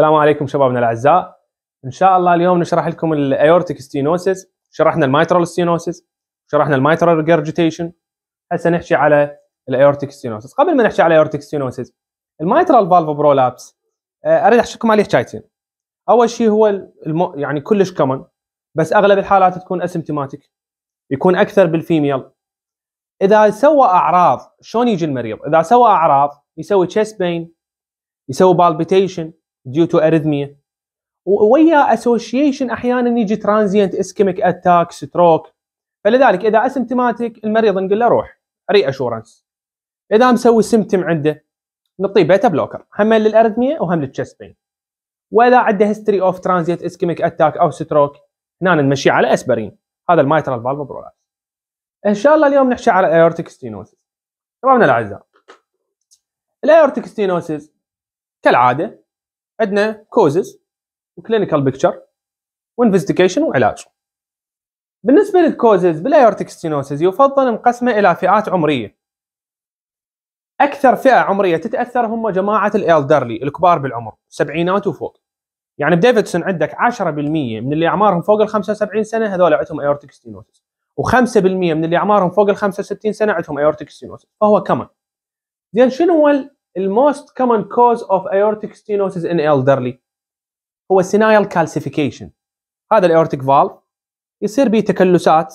السلام عليكم شبابنا الاعزاء ان شاء الله اليوم نشرح لكم الايورتيك ستينوسيس شرحنا الميترال ستينوسيس شرحنا الميترال ريجرجيتيشن هسه نحكي على الايورتيك ستينوسيس قبل ما نحكي على الايورتيك ستينوسيس الميترال فالف برولابس اريد احكي لكم عليه حكايتين اول شيء هو الم... يعني كلش كومن بس اغلب الحالات تكون اسمتوماتيك يكون اكثر بالفيميل اذا سوى اعراض شلون يجي المريض اذا سوى اعراض يسوي تشيست بين يسوي بالبيتيشن ديو تو اريثميا ويا اسوشيشن احيانا يجي ترانزينت اسكيميك اتاك ستروك فلذلك اذا اسمتماتيك المريض نقول له روح ري اشورنس اذا مسوي سمتم عنده نعطيه بيتا بلوكر هم للارثميا وهم للتشست بين واذا عنده هيستوري اوف ترانزيت اسكيميك اتاك او ستروك هنا نمشي على اسبرين هذا المايترال فالف برولابس ان شاء الله اليوم نحشي على ايورتيك ستينوسيس شبابنا الاعزاء الايورتيك ستينوسيس كالعاده عندنا كوزز وكلينيكال بيكتشر وانفستيجيشن وعلاج بالنسبة للكوزز بالايورتيك ستينوسيس يفضل انقسمه إلى فئات عمرية أكثر فئة عمرية تتأثر هم جماعة الإلدرلي الكبار بالعمر سبعينات وفوق يعني بديفيدسون عندك 10% من اللي أعمارهم فوق ال 75 سنة هذول عندهم ايورتيك ستينوسيس و5% من اللي أعمارهم فوق ال 65 سنة عندهم ايورتيك ستينوسيس فهو كمان زين شنو هو الموست كومن كوز اوف aortic stenosis ان elderly هو senile كالسيفيكيشن هذا الايورتيك فالف يصير به تكلسات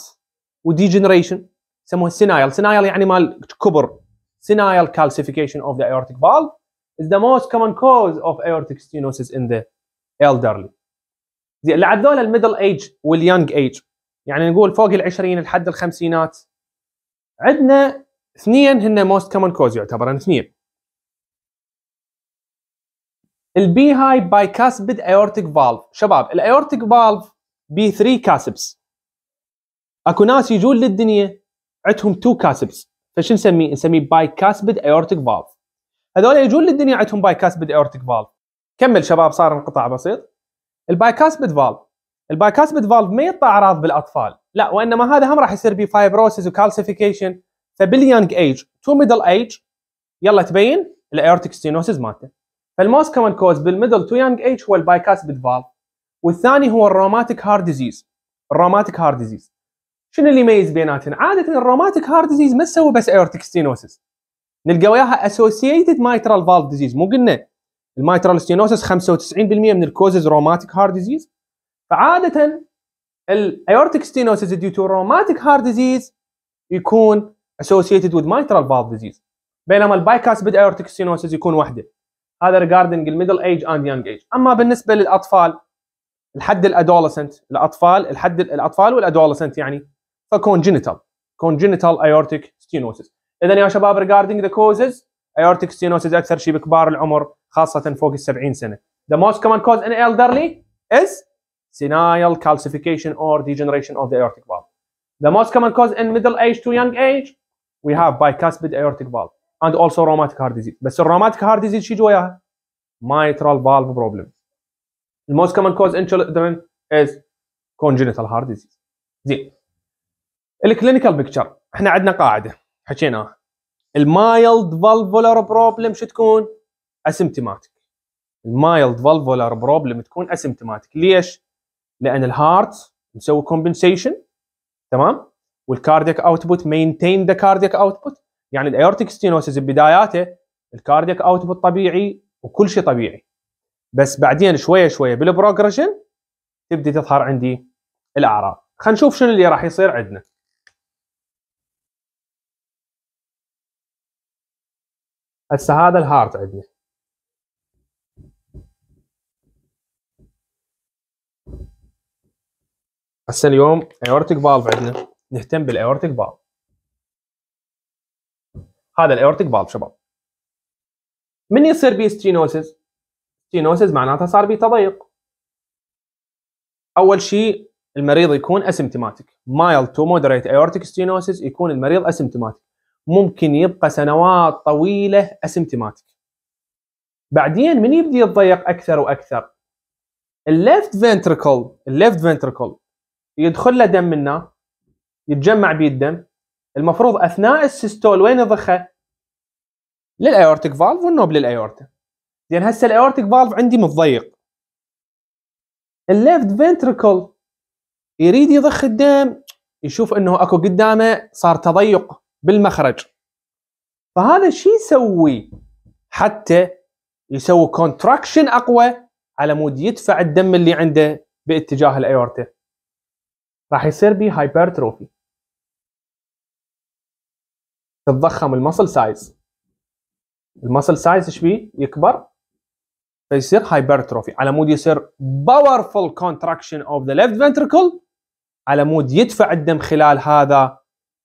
وديجنريشن يسموها سينايل سينايل يعني مال كبر سينايل calcification of the aortic valve is the most common cause of aortic stenosis in the elderly. زين لعد ذولا الميدل ايج واليونج ايج يعني نقول فوق العشرين لحد الخمسينات عندنا اثنين هن موست كومن كوز يعتبرن اثنين البي هاي باي كاسبد ايورتيك فالف شباب الايورتيك فالف بي 3 كاسبس اكو ناس يجون للدنيا عندهم 2 كاسبس فشو نسميه؟ نسميه باي كاسبد ايورتيك فالف هذول يجون للدنيا عندهم باي كاسبد ايورتيك فالف كمل شباب صار انقطاع بسيط الباي كاسبد فالف الباي كاسبد فالف ما يطلع اعراض بالاطفال لا وانما هذا هم راح يصير بيه فايبروسيس وكالسيفيكيشن فبالينج ايج تو ميدل ايج يلا تبين الايورتيك ستينوسيس مالته فالموست كومن كوز بالميدل تو يانج ايج هو البايكاسبيد فال والثاني هو الروماتيك هارد ديزيز الروماتيك هارد ديزيز شنو اللي يميز بيناتهم؟ عاده الروماتيك هارد ديزيز ما تسوي بس ايورتيك ستينوسس نلقى وياها اسوسييتد مايترال فالف ديزيز مو قلنا المايترال ستينوسس 95% من الكوزز روماتيك هارد ديزيز فعاده الايورتيك ستينوسس ديو تو روماتيك هارد ديزيز يكون اسوسييتد وذ مايترال فالف ديزيز بينما البايكاسبيد بد ايورتيك ستينوسس يكون وحده هذا ريجاردنج الميدل ايج اند يانج ايج اما بالنسبه للاطفال الحد الادولسنت الاطفال الحد الاطفال والادولسنت يعني فكونجنتال كونجنتال ايورتيك ستينوسيس اذا يا شباب ريجاردنج ذا كوزز ايورتيك ستينوسيس اكثر شيء بكبار العمر خاصه فوق ال 70 سنه the most common cause in elderly is senile calcification or degeneration of the aortic valve the most common cause in middle age to young age we have bicuspid aortic valve and also rheumatic heart disease بس الروماتيك هارت ديزيز شو جواها؟ mitral valve problem the most common cause in children is congenital heart disease زين الكلينيكال بيكتشر احنا عندنا قاعده حكيناها mild valvular problem شو تكون؟ asymptomatic. اسمتماتيك mild valvular problem تكون asymptomatic. ليش؟ لان heart مسوي compensation. تمام؟ والكاردياك output maintain the cardiac output. يعني الايورتيك ستينوسيس ببداياته الكاردياك اوتبوت طبيعي وكل شيء طبيعي بس بعدين شويه شويه بالبروجريشن تبدي تظهر عندي الاعراض خلينا نشوف شنو اللي راح يصير عندنا هسه هذا الهارت عندنا هسه اليوم ايورتيك فالف عندنا نهتم بالايورتيك فالف هذا الاورتيك فالف شباب من يصير بي ستينوسيس ستينوسيس معناتها صار بي تضيق اول شيء المريض يكون اسيمتوماتيك مايل تو مودريت ايورتيك ستينوسيس يكون المريض اسيمتوماتيك ممكن يبقى سنوات طويله اسيمتوماتيك بعدين من يبدي يتضيق اكثر واكثر الليفت فنتركل الليفت فنتركل يدخل له دم منه يتجمع بيه الدم المفروض اثناء السيستول وين يضخه؟ للايورتيك فالف والنوب للايورتا زين هسه الايورتيك فالف عندي متضيق الليفت فنتركل يريد يضخ الدم يشوف انه اكو قدامه صار تضيق بالمخرج فهذا شو يسوي حتى يسوي كونتراكشن اقوى على مود يدفع الدم اللي عنده باتجاه الايورتا راح يصير بي هايبرتروفي تتضخم المسل سايز المسل سايز ايش بيه؟ يكبر فيصير هايبرتروفي على مود يصير باورفل كونتراكشن اوف ذا ليفت فنتركل على مود يدفع الدم خلال هذا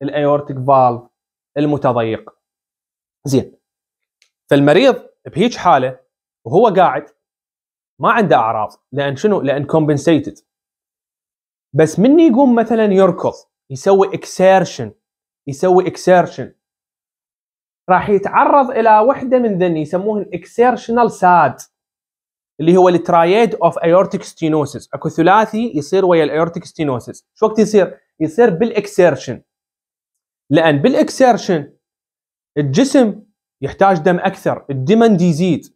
الايورتيك فالف المتضيق زين فالمريض بهيج حاله وهو قاعد ما عنده اعراض لان شنو؟ لان كومبنسيتد بس من يقوم مثلا يركض يسوي اكسيرشن يسوي اكسيرشن راح يتعرض الى وحده من ذني يسموها الاكسيرشنال ساد اللي هو الترايد اوف ايورتيك ستينوسيس اكو ثلاثي يصير ويا الايورتيك ستينوسيس شو وقت يصير يصير بالاكسيرشن لان بالاكسيرشن الجسم يحتاج دم اكثر الدمند يزيد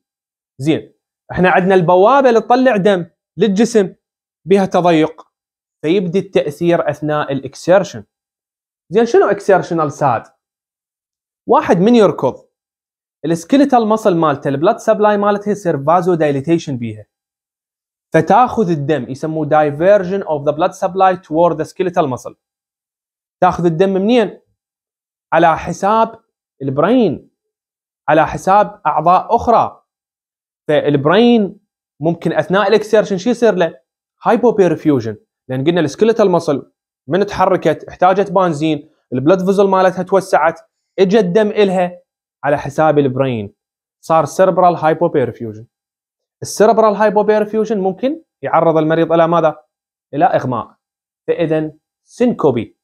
زين احنا عندنا البوابه اللي تطلع دم للجسم بها تضيق فيبدي التاثير اثناء الاكسيرشن زين شنو اكسيرشنال ساد واحد من يركض السكيلتال ماسل مالته البلاد سبلاي مالته يصير فازو دايليتيشن بيها فتاخذ الدم يسموه دايفيرجن اوف ذا بلاد سبلاي توورد ذا سكيلتال ماسل تاخذ الدم منين؟ على حساب البرين على حساب اعضاء اخرى فالبرين ممكن اثناء الاكسيرشن شو يصير له؟ بيرفيوجن لان قلنا السكيلتال ماسل من تحركت احتاجت بنزين البلد فيزل مالتها توسعت اجى الدم الها على حساب البرين صار سيربرال هايبوبيرفيوجن السيربرال هايبوبيرفيوجن ممكن يعرض المريض الى ماذا؟ الى اغماء فاذا سينكوبي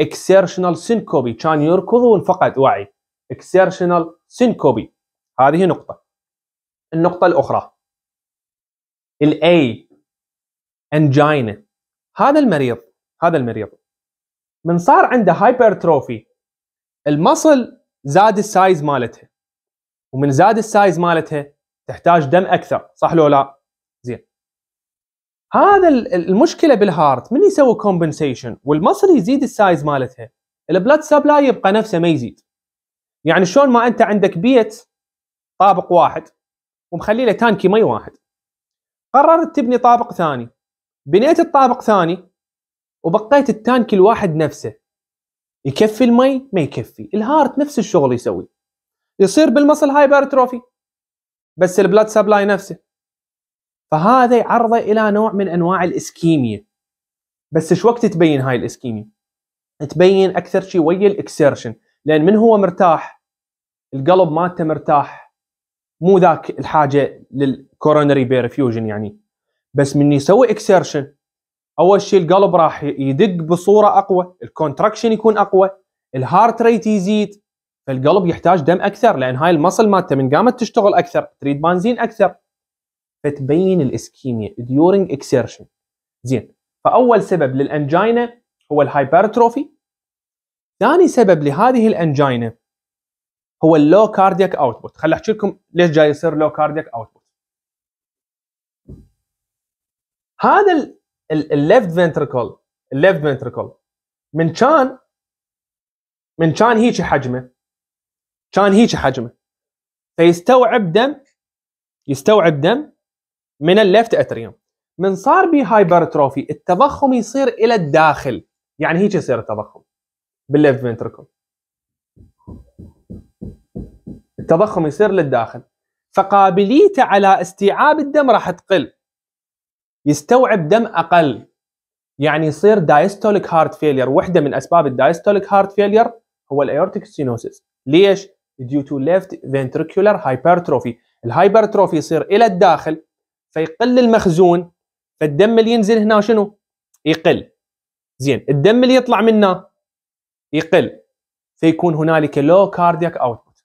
اكسيرشنال سينكوبي كان يركض وانفقد وعي اكسيرشنال سينكوبي هذه نقطه النقطه الاخرى الاي انجينا هذا المريض هذا المريض من صار عنده هايبرتروفي المصل زاد السايز مالتها ومن زاد السايز مالتها تحتاج دم اكثر صح لو لا زين هذا المشكله بالهارت من يسوي كومبنسيشن والمصل يزيد السايز مالتها البلاد سبلاي يبقى نفسه ما يزيد يعني شلون ما انت عندك بيت طابق واحد ومخلي له تانكي مي واحد قررت تبني طابق ثاني بنيت الطابق ثاني وبقيت التانكي الواحد نفسه يكفي المي ما يكفي الهارت نفس الشغل يسوي يصير بالمصل تروفي بس البلاد سبلاي نفسه فهذا يعرضه الى نوع من انواع الاسكيميا بس ايش وقت تبين هاي الاسكيميا تبين اكثر شيء ويا الاكسيرشن لان من هو مرتاح القلب مالته مرتاح مو ذاك الحاجه للكورونري بيرفيوجن يعني بس من يسوي اكسيرشن اول شيء القلب راح يدق بصوره اقوى الكونتراكشن يكون اقوى الهارت ريت يزيد فالقلب يحتاج دم اكثر لان هاي المصل مالته من قامت تشتغل اكثر تريد بنزين اكثر فتبين الاسكيميا ديورنج اكسيرشن زين فاول سبب للانجينا هو الهايبرتروفي ثاني سبب لهذه الانجينا هو اللو كاردياك اوتبوت خل احكي لكم ليش جاي يصير لو كاردياك اوتبوت هذا الليفت فنتركل الليفت فنتركل من كان من كان هيك حجمه كان هيك حجمه فيستوعب دم يستوعب دم من الليفت اتريوم من صار بي هايبرتروفي التضخم يصير الى الداخل يعني هيك يصير التضخم بالليفت فنتركل التضخم يصير للداخل فقابليته على استيعاب الدم راح تقل يستوعب دم اقل يعني يصير دايستوليك هارت فيلير واحده من اسباب الدايستوليك هارت فيلير هو الايورتيك سينوسيس ليش ديو تو ليفت ventricular هايبرتروفي الهايبرتروفي يصير الى الداخل فيقل المخزون فالدم اللي ينزل هنا شنو يقل زين الدم اللي يطلع منه يقل فيكون هنالك لو كاردياك اوتبوت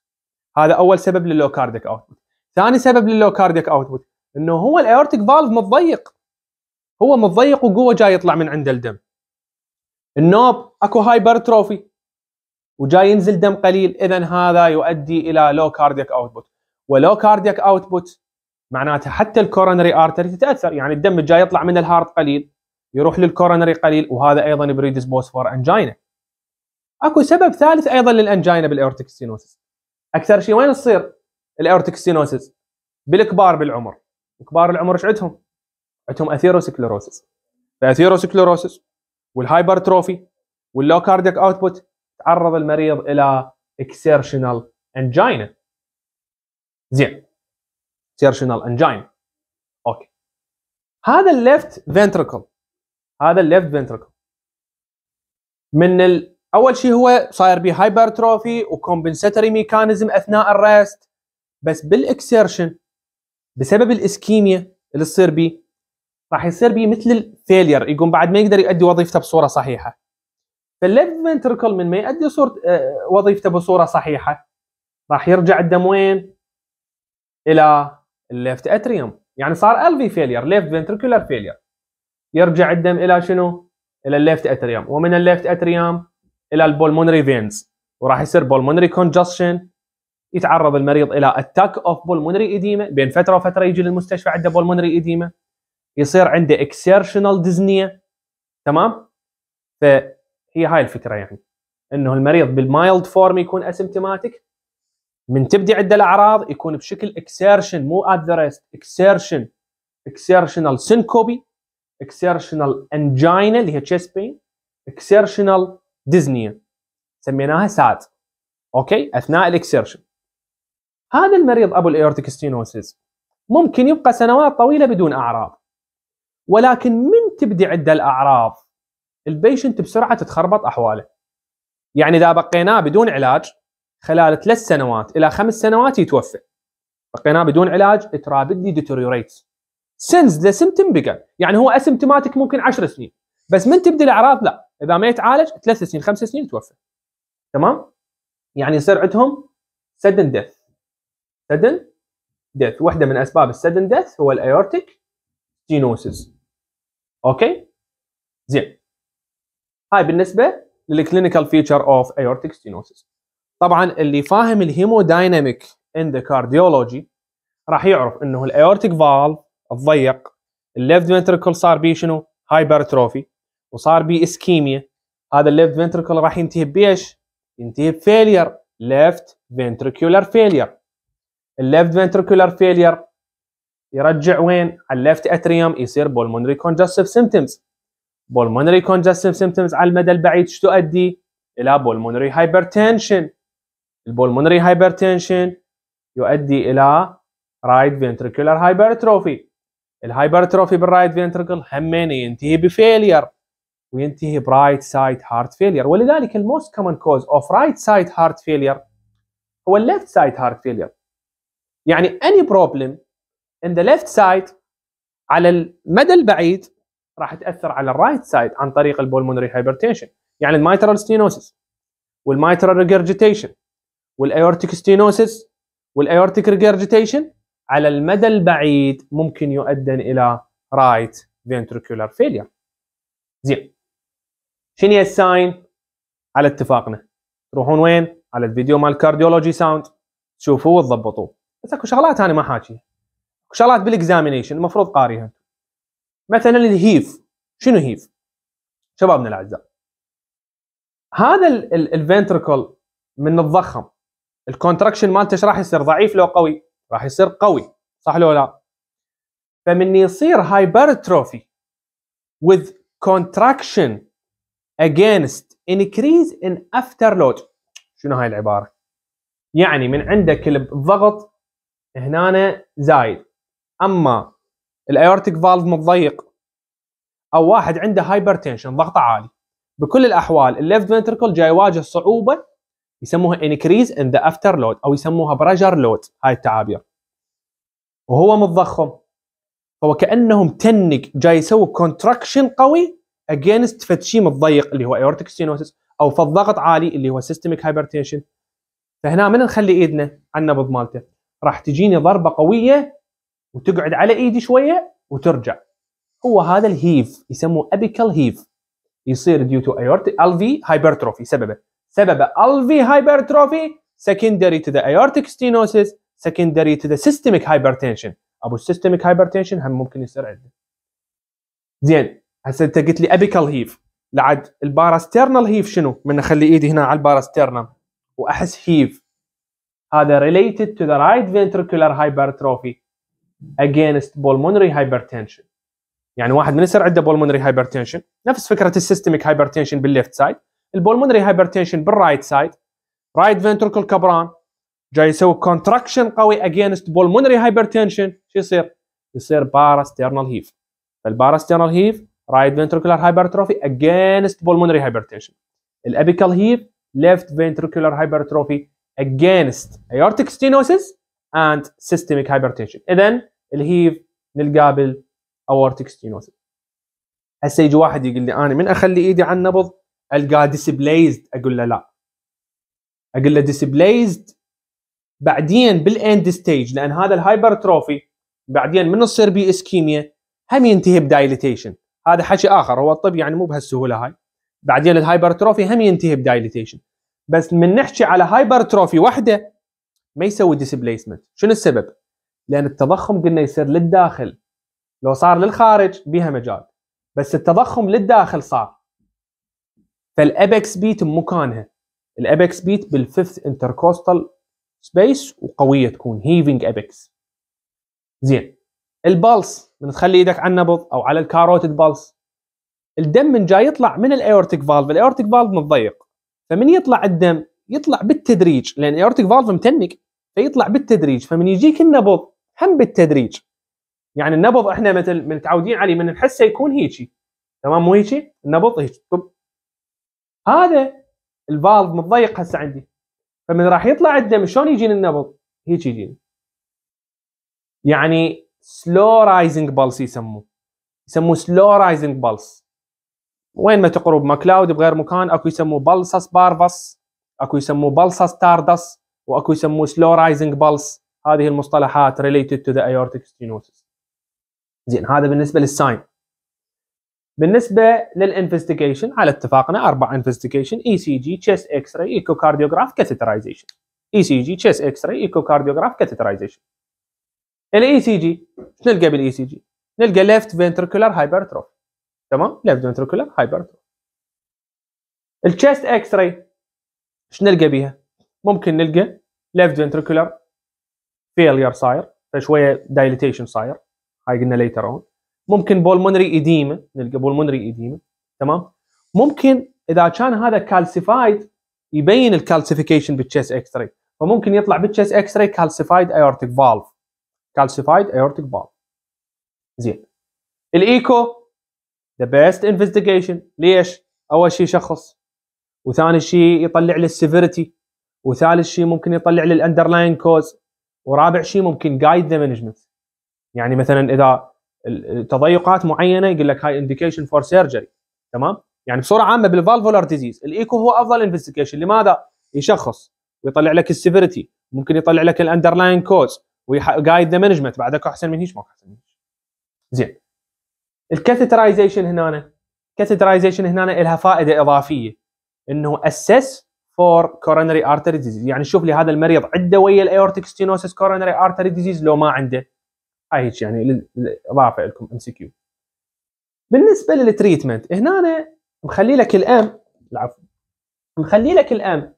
هذا اول سبب لللو كاردياك اوتبوت ثاني سبب لللو كاردياك اوتبوت انه هو الايورتيك فالف متضيق هو متضيق وقوه جاي يطلع من عنده الدم النوب اكو هايبر تروفي وجاي ينزل دم قليل اذا هذا يؤدي الى لو كاردياك اوتبوت ولو كاردياك اوتبوت معناته حتى الكورونري ارتري تتاثر يعني الدم جاي يطلع من الهارت قليل يروح للكورونري قليل وهذا ايضا بوس فور انجينا اكو سبب ثالث ايضا للانجينا بالاورتيك سينوسس اكثر شيء وين تصير الاورتيك سينوسس بالكبار بالعمر كبار العمر ايش عندهم عندهم اثيروسكلروسس فاثيروسكلروسس والهايبرتروفي واللو كاردياك اوتبوت تعرض المريض الى اكسيرشنال انجينا زين اكسيرشنال انجينا اوكي هذا الليفت فنتركل هذا الليفت فنتركل من ال... اول شيء هو صاير به هايبرتروفي وكومبنساتوري ميكانيزم اثناء الريست بس بالاكسيرشن بسبب الاسكيميا اللي تصير به راح يصير بيه مثل الفيلير يقوم بعد ما يقدر يؤدي وظيفته بصوره صحيحه فالليفت فنتركل من ما يؤدي صورة آه، وظيفته بصوره صحيحه راح يرجع الدم وين؟ الى الليفت اتريوم يعني صار ال في فيلير ليفت فنتركولار فيلير يرجع الدم الى شنو؟ الى الليفت اتريوم ومن الليفت اتريوم الى البولمونري فينز وراح يصير بولمونري كونجشن يتعرض المريض الى اتاك اوف بولمونري اديما بين فتره وفتره يجي للمستشفى عنده بولمونري اديما يصير عنده اكسيرشنال ديزنيا تمام فهي هاي الفكره يعني انه المريض بالمايلد فورم يكون اسمتوماتيك من تبدي عنده الاعراض يكون بشكل اكسيرشن مو ادفرست اكسيرشن اكسيرشنال سينكوبي اكسيرشنال انجينا اللي هي تشيست بين اكسيرشنال ديزنيا سميناها ساد اوكي اثناء الاكسيرشن هذا المريض ابو الايورتيك ستينوسيس ممكن يبقى سنوات طويله بدون اعراض ولكن من تبدي عنده الاعراض البيشنت بسرعه تتخربط احواله يعني اذا بقيناه بدون علاج خلال ثلاث سنوات الى خمس سنوات يتوفى بقيناه بدون علاج ترابدلي ديتريوريت سنز ذا سمتم بقى يعني هو اسمتماتيك ممكن 10 سنين بس من تبدي الاعراض لا اذا ما يتعالج ثلاث سنين خمس سنين يتوفى تمام يعني يصير عندهم سدن ديث سدن ديث واحده من اسباب السدن ديث هو الايورتيك ستينوسيس اوكي زين هاي بالنسبه للكلينيكال فيتشر اوف ايورتيك ستينوسيس طبعا اللي فاهم الهيمودايناميك ان ذا كارديولوجي راح يعرف انه الايورتيك فال الضيق الليفت فنتركل صار بيه شنو؟ هايبرتروفي وصار بيه اسكيميا هذا الليفت فنتركل راح ينتهي بايش؟ ينتهي بفيلير ليفت فنتركولار فيلير الليفت فنتركولار فيلير يرجع وين على الليفت اتريوم يصير بولمونري كونجستيف سيمتومز بولمونري كونجستيف سيمتومز على المدى البعيد شو تؤدي الى بولمونري هايبرتنشن البولمونري هايبرتنشن يؤدي الى رايت فينتريكولار هايبرتروفي الهايبرتروفي بالرايت فينتركل همين ينتهي بفيلير وينتهي برايت سايد هارت فيلير ولذلك الموست كومن كوز اوف رايت سايد هارت فيلير هو الليفت سايد هارت فيلير يعني اني بروبلم ان the left side على المدى البعيد راح تاثر على الرايت سايد عن طريق البولمونري هايبرتنشن يعني المايترال ستينوسيس والمايترال ريجرجيتيشن والايورتيك ستينوسيس والايورتيك ريجرجيتيشن على المدى البعيد ممكن يؤدن الى رايت ventricular failure زين شنو هي الساين على اتفاقنا تروحون وين على الفيديو مال كارديولوجي ساوند تشوفوه وتضبطوه بس اكو شغلات انا ما حاكيها شغلات بالاكزامينيشن المفروض قاريها مثلا الهيف شنو هيف؟ شبابنا الاعزاء هذا الفنتركل من الضخم الكونتراكشن مالته ايش راح يصير ضعيف لو قوي؟ راح يصير قوي صح لو لا؟ فمن يصير هايبرتروفي with contraction against increase in afterload شنو هاي العباره؟ يعني من عندك الضغط هنا زايد اما الايورتيك فالف متضيق او واحد عنده هايبرتنشن ضغط عالي بكل الاحوال الليفت فنتركل جاي يواجه صعوبه يسموها انكريز ان ذا افتر لود او يسموها بريشر لود هاي التعابير وهو متضخم هو كانه متنق جاي يسوي كونتراكشن قوي اجينست فد متضيق اللي هو ايورتيك ستينوسيس او فالضغط عالي اللي هو سيستميك هايبرتنشن فهنا من نخلي ايدنا على النبض مالته راح تجيني ضربه قويه وتقعد على ايدي شويه وترجع هو هذا الهيف يسموه ابيكال هيف يصير ديو تو ايورتيك الفي هايبرتروفي سببه سببه الفي هايبرتروفي سكندري تو ذا ايورتيك ستينوسيس سكندري تو ذا سيستميك هايبرتنشن ابو السيستميك هايبرتنشن هم ممكن يصير عنده زين هسه انت قلت لي ابيكال هيف لعد الباراسترنال هيف شنو؟ من اخلي ايدي هنا على الباراسترنال واحس هيف هذا ريليتد تو ذا رايت فنتركولر هايبرتروفي against pulmonary hypertension يعني واحد من يصير عنده pulmonary hypertension نفس فكرة systemic hypertension بالليفت سايد pulmonary hypertension بالرايت سايد رايت ventricle كبران جاي يسوي contraction قوي against pulmonary hypertension شو يصير؟ يصير parasternal heave فالparasternal heave right ventricular hypertrophy against pulmonary hypertension الابيكال هيف left ventricular hypertrophy against aortic stenosis and systemic hypertension اذا الهيف نلقاه بالاورتيك ستينوسيس هسه يجي واحد يقول لي انا من اخلي ايدي على النبض القاه displaced اقول له لا اقول له displaced بعدين بالاند ستيج لان هذا الهايبرتروفي بعدين من تصير بي اسكيميا هم ينتهي بدايليتيشن هذا حكي اخر هو الطب يعني مو بهالسهوله هاي بعدين الهايبرتروفي هم ينتهي بدايليتيشن بس من نحكي على هايبرتروفي وحده ما يسوي ديسبليسمنت شنو السبب لان التضخم قلنا يصير للداخل لو صار للخارج بيها مجال بس التضخم للداخل صار فالابكس بيت بمكانها الابكس بيت بالفيفث انتركوستال سبيس وقويه تكون هيفنج ابكس زين البلس من تخلي ايدك على النبض او على الكاروتيد بالس الدم من جاي يطلع من الايورتيك فالف الايورتيك فالف متضيق فمن يطلع الدم يطلع بالتدريج لان الايورتيك فالف متنك فيطلع بالتدريج فمن يجيك النبض هم بالتدريج يعني النبض احنا مثل متعودين عليه من نحسه يكون هيجي تمام مو هيجي النبض هيجي طب هذا الفالف متضيق هسه عندي فمن راح يطلع الدم شلون يجيني النبض هيك يجيني يعني سلو رايزنج بالس يسموه يسموه سلو رايزنج بالس وين ما تقرب ماكلاود بغير مكان اكو يسموه بلسس بارفس اكو يسموه بلسس تاردس واكو يسموه سلو رايزنج بالس هذه المصطلحات ريليتد تو ذا ايورتيك stenosis زين هذا بالنسبه للساين بالنسبه للانفستيجيشن على اتفاقنا اربع انفستيجيشن اي سي جي تشست اكس راي ايكوكارديوغراف كاتيترايزيشن اي سي جي تشست اكس راي ايكوكارديوغراف كاتيترايزيشن الاي سي جي نلقى بالاي سي e جي؟ نلقى ليفت فنتركولار هايبرتروف تمام ليفت فنتركولار هايبرتروف التشست اكس راي شنو نلقى بيها؟ ممكن نلقى left ventricular failure صاير فشويه dilatation صاير هاي قلنا later on ممكن بولمونري edema نلقى بولمونري edema تمام ممكن اذا كان هذا calcified يبين الكالسيفيكيشن بالتشيس اكس راي فممكن يطلع بالتشيس اكس راي كالسيفايد ايورتيك فالف كالسيفايد ايورتيك فالف زين الايكو ذا بيست انفستيجيشن ليش؟ اول شيء شخص وثاني شيء يطلع لي السيفيرتي وثالث شيء ممكن يطلع لي الاندرلاين كوز ورابع شيء ممكن جايد ذا مانجمنت يعني مثلا اذا تضيقات معينه يقول لك هاي انديكيشن فور سيرجري تمام يعني بصوره عامه بالفالفولار ديزيز الايكو هو افضل انفستيجيشن لماذا يشخص ويطلع لك السيفيريتي ممكن يطلع لك الاندرلاين كوز وجايد ذا مانجمنت بعدك احسن من هيك ما احسن من هيك زين الكاثترايزيشن هنا كاثترايزيشن هنا لها فائده اضافيه انه اسس فور كورونري ارتري ديزيز يعني شوف لي هذا المريض عنده ويا الايورتيك ستينوسس كورونري ارتري ديزيز لو ما عنده هاي آه، هيك يعني اضافه لكم ام سي كيو بالنسبه للتريتمنت هنا أنا مخلي لك الام العفو مخلي لك الام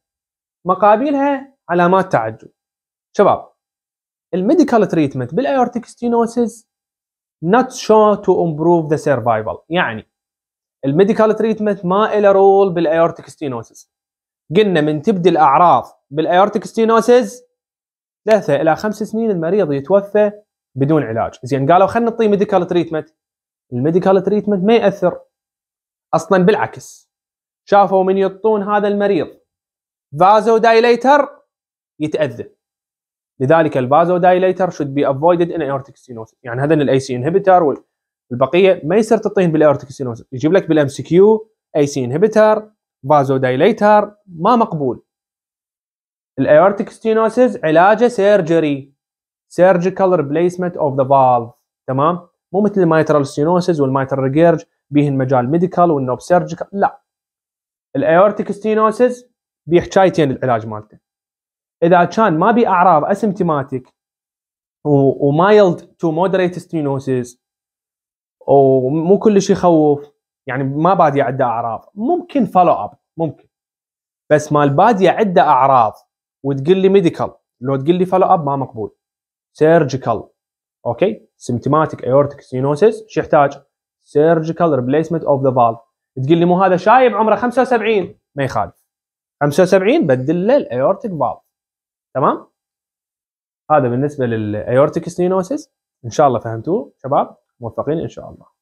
مقابلها علامات تعجب شباب الميديكال تريتمنت بالايورتيك ستينوسس not sure to improve the survival يعني الميديكال تريتمنت ما له رول بالايورتيك ستينوسس قلنا من تبدي الاعراض بالايورتيك ستينوسيز ثلاثة الى خمس سنين المريض يتوفى بدون علاج، زين قالوا خلينا نعطيه ميديكال تريتمنت. الميديكال تريتمنت ما ياثر اصلا بالعكس شافوا من يعطون هذا المريض فازو دايليتر يتاذى لذلك الفازو دايليتر شود بي افويدد ان ايورتيك stenosis يعني هذا الاي سي انهبيتر والبقيه ما يصير تعطيهم بالايورتيك ستينوسز، يجيب لك بالام سي كيو اي سي انهبيتر فازودايليتر ما مقبول الايورتيك ستينوسيس علاجه سيرجري سيرجيكال ريبليسمنت اوف ذا فالف تمام مو مثل المايترال ستينوسيس والمايترال ريجيرج بيهن مجال ميديكال والنوب سيرجيكال لا الايورتيك ستينوسيس بيه العلاج مالته اذا كان ما بي اعراض اسمتماتيك ومايلد تو مودريت ستينوسيس ومو كلش يخوف يعني ما بادية عنده اعراض ممكن فولو اب ممكن بس مال باديه عنده اعراض وتقول لي ميديكال لو تقول لي فولو اب ما مقبول سيرجيكال اوكي سيمتوماتيك ايورتيك سينوسيس شو يحتاج؟ سيرجيكال ريبليسمنت اوف ذا فالف تقول لي مو هذا شايب عمره 75 ما يخالف 75 بدل له الايورتيك فالف تمام؟ هذا بالنسبه للايورتيك ستينوسيس ان شاء الله فهمتوه شباب موفقين ان شاء الله